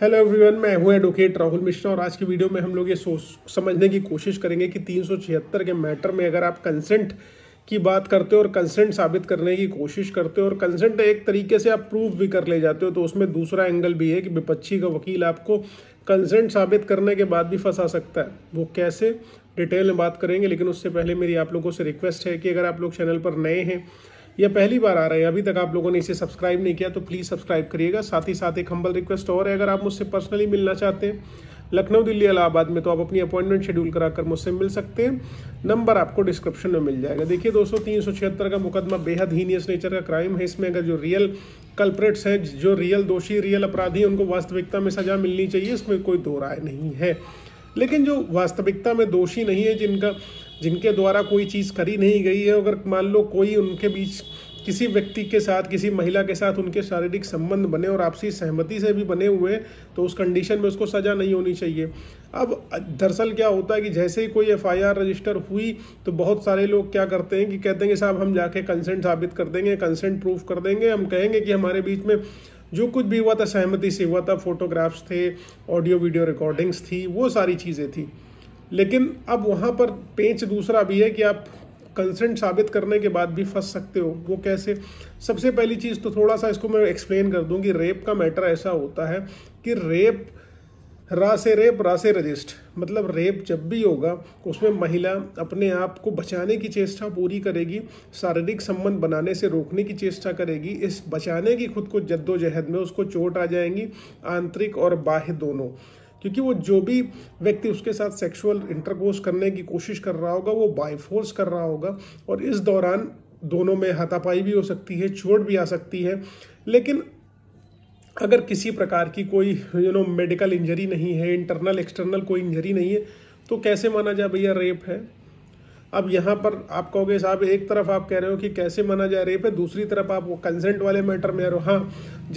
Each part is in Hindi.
हेलो एवरीवन मैं हूं एडवोकेट राहुल मिश्रा और आज की वीडियो में हम लोग ये सोच समझने की कोशिश करेंगे कि तीन के मैटर में अगर आप कंसेंट की बात करते हो और कंसेंट साबित करने की कोशिश करते हो और कंसेंट एक तरीके से आप प्रूव भी कर ले जाते हो तो उसमें दूसरा एंगल भी है कि विपक्षी का वकील आपको कंसेंट साबित करने के बाद भी फंसा सकता है वो कैसे डिटेल में बात करेंगे लेकिन उससे पहले मेरी आप लोगों से रिक्वेस्ट है कि अगर आप लोग चैनल पर नए हैं यह पहली बार आ रहे हैं अभी तक आप लोगों ने इसे सब्सक्राइब नहीं किया तो प्लीज़ सब्सक्राइब करिएगा साथ ही साथ एक हम्बल रिक्वेस्ट और है अगर आप मुझसे पर्सनली मिलना चाहते हैं लखनऊ दिल्ली इलाहाबाद में तो आप अपनी अपॉइंटमेंट शेड्यूल कराकर मुझसे मिल सकते हैं नंबर आपको डिस्क्रिप्शन में मिल जाएगा देखिए दोस्तों तीन सौ छिहत्तर का मुकदमा बेहद हीनियस नेचर का क्राइम है इसमें अगर जो रियल कल्प्रेट्स हैं जो रियल दोषी रियल अपराधी हैं उनको वास्तविकता में सजा मिलनी चाहिए इसमें कोई दो राय नहीं है लेकिन जो वास्तविकता में दोषी नहीं है जिनका जिनके द्वारा कोई चीज़ करी नहीं गई है अगर मान लो कोई उनके बीच किसी व्यक्ति के साथ किसी महिला के साथ उनके शारीरिक संबंध बने और आपसी सहमति से भी बने हुए तो उस कंडीशन में उसको सज़ा नहीं होनी चाहिए अब दरअसल क्या होता है कि जैसे ही कोई एफआईआर रजिस्टर हुई तो बहुत सारे लोग क्या करते हैं कि कहते हैं कि साहब हम जाके कंसेंट साबित कर देंगे कंसेंट प्रूफ कर देंगे हम कहेंगे कि हमारे बीच में जो कुछ भी हुआ था सहमति से हुआ था फोटोग्राफ्स थे ऑडियो वीडियो रिकॉर्डिंग्स थी वो सारी चीज़ें थी लेकिन अब वहाँ पर पेंच दूसरा भी है कि आप कंसेंट साबित करने के बाद भी फंस सकते हो वो कैसे सबसे पहली चीज़ तो थोड़ा सा इसको मैं एक्सप्लेन कर दूँ कि रेप का मैटर ऐसा होता है कि रेप रा से रेप रा से रजिस्ट मतलब रेप जब भी होगा उसमें महिला अपने आप को बचाने की चेष्टा पूरी करेगी शारीरिक संबंध बनाने से रोकने की चेष्टा करेगी इस बचाने की खुद को जद्दोजहद में उसको चोट आ जाएंगी आंतरिक और बाह्य दोनों क्योंकि वो जो भी व्यक्ति उसके साथ सेक्सुअल इंटरकोर्स करने की कोशिश कर रहा होगा वो बाईफोर्स कर रहा होगा और इस दौरान दोनों में हाथापाई भी हो सकती है चोट भी आ सकती है लेकिन अगर किसी प्रकार की कोई यू नो मेडिकल इंजरी नहीं है इंटरनल एक्सटर्नल कोई इंजरी नहीं है तो कैसे माना जाए भैया रेप है अब यहाँ पर आप कहोगे साहब एक तरफ आप कह रहे हो कि कैसे माना जा रेप है दूसरी तरफ आप वो कंसेंट वाले मैटर में रहो हाँ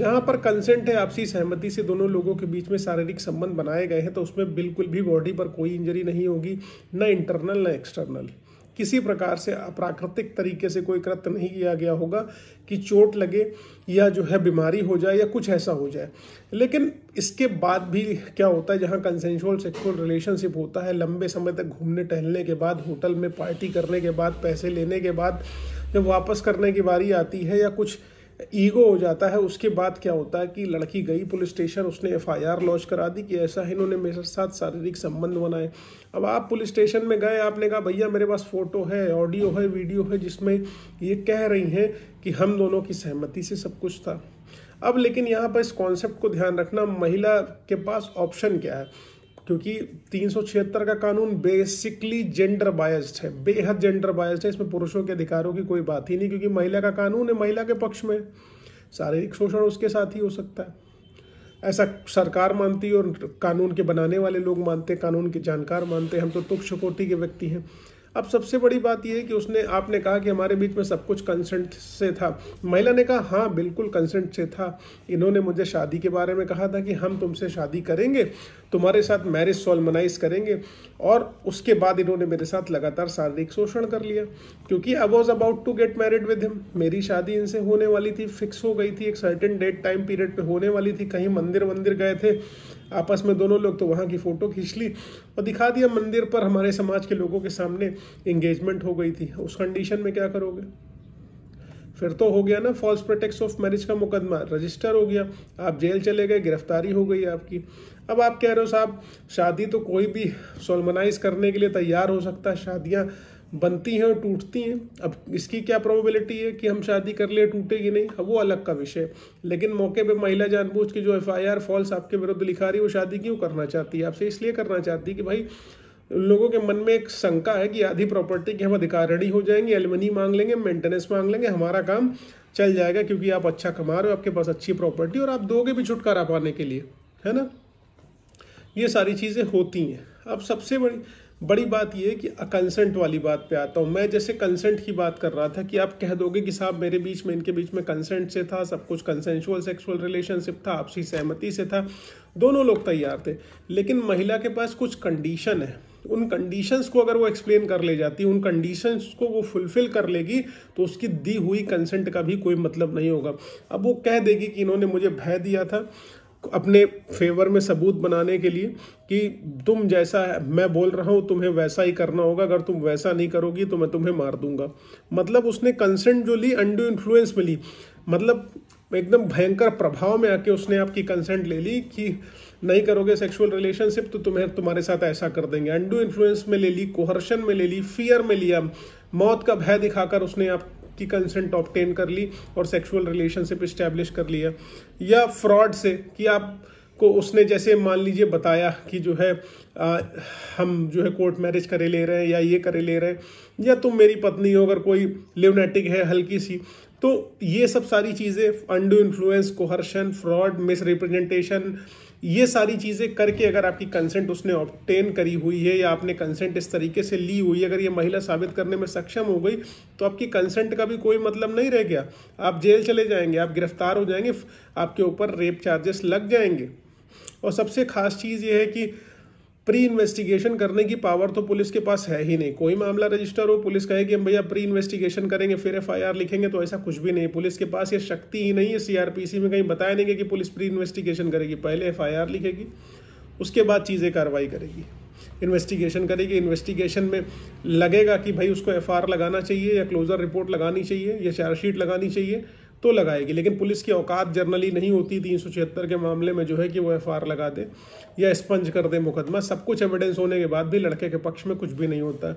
जहाँ पर कंसेंट है आपसी सहमति से दोनों लोगों के बीच में शारीरिक संबंध बनाए गए हैं तो उसमें बिल्कुल भी बॉडी पर कोई इंजरी नहीं होगी ना इंटरनल ना एक्सटर्नल किसी प्रकार से अप्राकृतिक तरीके से कोई कृत्य नहीं किया गया होगा कि चोट लगे या जो है बीमारी हो जाए या कुछ ऐसा हो जाए लेकिन इसके बाद भी क्या होता है जहाँ कंसेंशुअल सेक्सुअल रिलेशनशिप होता है लंबे समय तक घूमने टहलने के बाद होटल में पार्टी करने के बाद पैसे लेने के बाद जब वापस करने की बारी आती है या कुछ ईगो हो जाता है उसके बाद क्या होता है कि लड़की गई पुलिस स्टेशन उसने एफआईआर लॉन्च करा दी कि ऐसा इन्होंने मेरे साथ शारीरिक संबंध बनाए अब आप पुलिस स्टेशन में गए आपने कहा भैया मेरे पास फ़ोटो है ऑडियो है वीडियो है जिसमें ये कह रही हैं कि हम दोनों की सहमति से सब कुछ था अब लेकिन यहाँ पर इस कॉन्सेप्ट को ध्यान रखना महिला के पास ऑप्शन क्या है क्योंकि तीन का कानून बेसिकली जेंडर बायस्ड है बेहद जेंडर बायस्ड है इसमें पुरुषों के अधिकारों की कोई बात ही नहीं क्योंकि महिला का कानून है महिला के पक्ष में शारीरिक शोषण उसके साथ ही हो सकता है ऐसा सरकार मानती है और कानून के बनाने वाले लोग मानते हैं कानून के जानकार मानते हैं हम तो तुक्ष कोटि के व्यक्ति हैं अब सबसे बड़ी बात यह है कि उसने आपने कहा कि हमारे बीच में सब कुछ कंसेंट से था महिला ने कहा हाँ बिल्कुल कंसेंट से था इन्होंने मुझे शादी के बारे में कहा था कि हम तुमसे शादी करेंगे तुम्हारे साथ मैरिज सॉलमनाइज करेंगे और उसके बाद इन्होंने मेरे साथ लगातार शारीरिक शोषण कर लिया क्योंकि I was about to get married with him मेरी शादी इनसे होने वाली थी फिक्स हो गई थी एक सर्टन डेट टाइम पीरियड पर होने वाली थी कहीं मंदिर वंदिर गए थे आपस में दोनों लोग तो वहाँ की फ़ोटो खींच ली और दिखा दिया मंदिर पर हमारे समाज के लोगों के सामने इंगेजमेंट हो गई थी उस कंडीशन में क्या करोगे फिर तो हो गया ना फॉल्स प्रोटेक्स ऑफ मैरिज का मुकदमा रजिस्टर हो गया आप जेल चले गए गिरफ्तारी हो गई आपकी अब आप कह रहे हो साहब शादी तो कोई भी सोलमनाइज करने के लिए तैयार हो सकता है शादियाँ बनती हैं और टूटती हैं अब इसकी क्या प्रोबेबिलिटी है कि हम शादी कर ले टूटेगी नहीं अब वो अलग का विषय लेकिन मौके पे महिला जानबूझ के जो एफआईआर फॉल्स आपके विरुद्ध लिखा रही है वो शादी क्यों करना चाहती है आपसे इसलिए करना चाहती है कि भाई उन लोगों के मन में एक शंका है कि आधी प्रॉपर्टी के हम अधिकारणी हो जाएंगे एलमनी मांग लेंगे मेंटेनेंस मांग लेंगे हमारा काम चल जाएगा क्योंकि आप अच्छा कमा रहे हो आपके पास अच्छी प्रॉपर्टी और आप दोगे भी छुटकारा पाने के लिए है ना ये सारी चीज़ें होती हैं अब सबसे बड़ी बड़ी बात यह है कि कंसेंट वाली बात पे आता हूँ मैं जैसे कंसेंट की बात कर रहा था कि आप कह दोगे कि साहब मेरे बीच में इनके बीच में कंसेंट से था सब कुछ कंसेंशुअल सेक्सुअल रिलेशनशिप था आपसी सहमति से था दोनों लोग तैयार थे लेकिन महिला के पास कुछ कंडीशन है उन कंडीशंस को अगर वो एक्सप्लेन कर ले जाती उन कंडीशंस को वो फुलफिल कर लेगी तो उसकी दी हुई कंसेंट का भी कोई मतलब नहीं होगा अब वो कह देगी कि इन्होंने मुझे भय दिया था अपने फेवर में सबूत बनाने के लिए कि तुम जैसा मैं बोल रहा हूँ तुम्हें वैसा ही करना होगा अगर तुम वैसा नहीं करोगी तो मैं तुम्हें मार दूंगा मतलब उसने कंसेंट जो ली अंडू इन्फ्लुएंस में ली मतलब एकदम भयंकर प्रभाव में आके उसने आपकी कंसेंट ले ली कि नहीं करोगे सेक्सुअल रिलेशनशिप तो तुम्हें तुम्हारे साथ ऐसा कर देंगे अंडू इन्फ्लुएंस में ले ली कोहर्शन में ले ली फियर में लिया मौत का भय दिखाकर उसने आप की कंसेंट ऑप्टेन कर ली और सेक्सुअल रिलेशनशिप इस्टेब्लिश कर लिया या फ्रॉड से कि आप को उसने जैसे मान लीजिए बताया कि जो है आ, हम जो है कोर्ट मैरिज करे ले रहे हैं या ये करे ले रहे हैं या तुम मेरी पत्नी हो अगर कोई लिवनेटिक है हल्की सी तो ये सब सारी चीज़ें undue influence coercion fraud mis ये सारी चीज़ें करके अगर आपकी कंसेंट उसने ऑप्टेन करी हुई है या आपने कंसेंट इस तरीके से ली हुई है अगर ये महिला साबित करने में सक्षम हो गई तो आपकी कंसेंट का भी कोई मतलब नहीं रह गया आप जेल चले जाएंगे आप गिरफ्तार हो जाएंगे आपके ऊपर रेप चार्जेस लग जाएंगे और सबसे खास चीज़ ये है कि प्री इन्वेस्टिगेशन करने की पावर तो पुलिस के पास है ही नहीं कोई मामला रजिस्टर हो पुलिस कहे कि हम भैया प्री इन्वेस्टिगेशन करेंगे फिर आर लिखेंगे तो ऐसा कुछ भी नहीं पुलिस के पास ये शक्ति ही नहीं है सीआरपीसी में कहीं बताया नहीं गया कि पुलिस प्री इन्वेस्टिगेशन करेगी पहले आर लिखेगी उसके बाद चीज़ें कार्रवाई करेगी इन्वेस्टिगेशन करेगी इन्वेस्टिगेशन में लगेगा कि भाई उसको एफ लगाना चाहिए या क्लोजर रिपोर्ट लगानी चाहिए या चार्जशीट लगानी चाहिए तो लगाएगी लेकिन पुलिस की औकात जर्नली नहीं होती तीन सौ छिहत्तर के मामले में जो है कि वो एफ लगा दे या स्पंज कर दे मुकदमा सब कुछ एविडेंस होने के बाद भी लड़के के पक्ष में कुछ भी नहीं होता